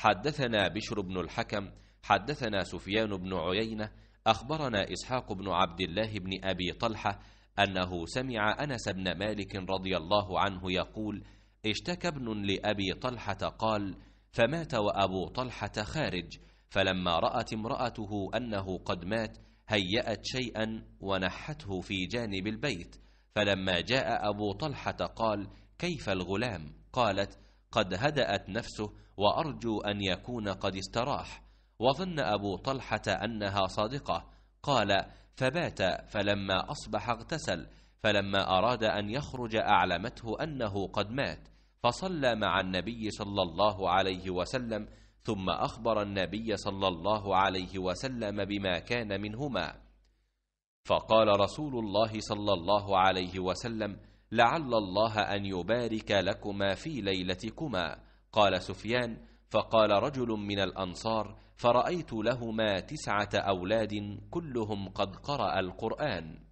حدثنا بشر بن الحكم حدثنا سفيان بن عيينة أخبرنا إسحاق بن عبد الله بن أبي طلحة أنه سمع أنس بن مالك رضي الله عنه يقول اشتكى ابن لأبي طلحة قال فمات وأبو طلحة خارج فلما رأت امرأته أنه قد مات هيأت شيئا ونحته في جانب البيت فلما جاء أبو طلحة قال كيف الغلام قالت قد هدأت نفسه وأرجو أن يكون قد استراح وظن أبو طلحة أنها صادقة قال فبات فلما أصبح اغتسل فلما أراد أن يخرج أعلمته أنه قد مات فصلى مع النبي صلى الله عليه وسلم ثم أخبر النبي صلى الله عليه وسلم بما كان منهما فقال رسول الله صلى الله عليه وسلم لعل الله أن يبارك لكما في ليلتكما قال سفيان فقال رجل من الأنصار فرأيت لهما تسعة أولاد كلهم قد قرأ القرآن